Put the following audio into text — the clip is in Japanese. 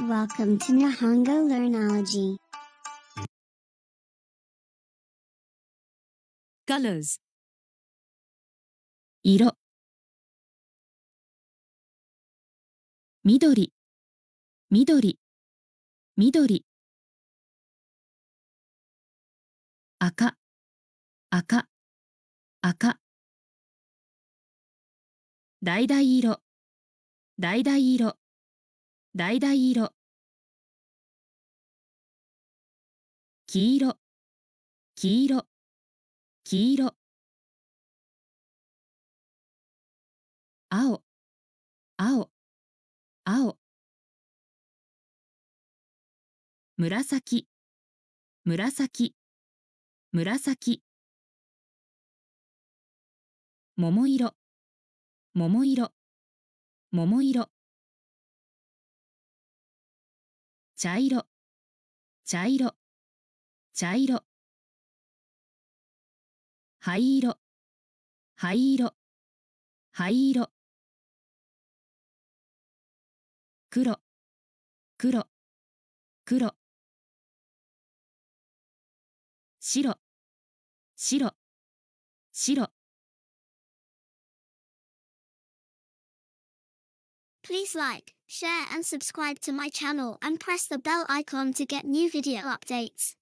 Welcome to Nihongo Learnology. Colors 色緑緑緑赤赤赤橙色橙色橙色黄色黄色黄色青青青紫紫紫桃色桃色桃色茶色茶色茶色灰色灰色灰色黒黒黒白白白 Please like, share and subscribe to my channel and press the bell icon to get new video updates.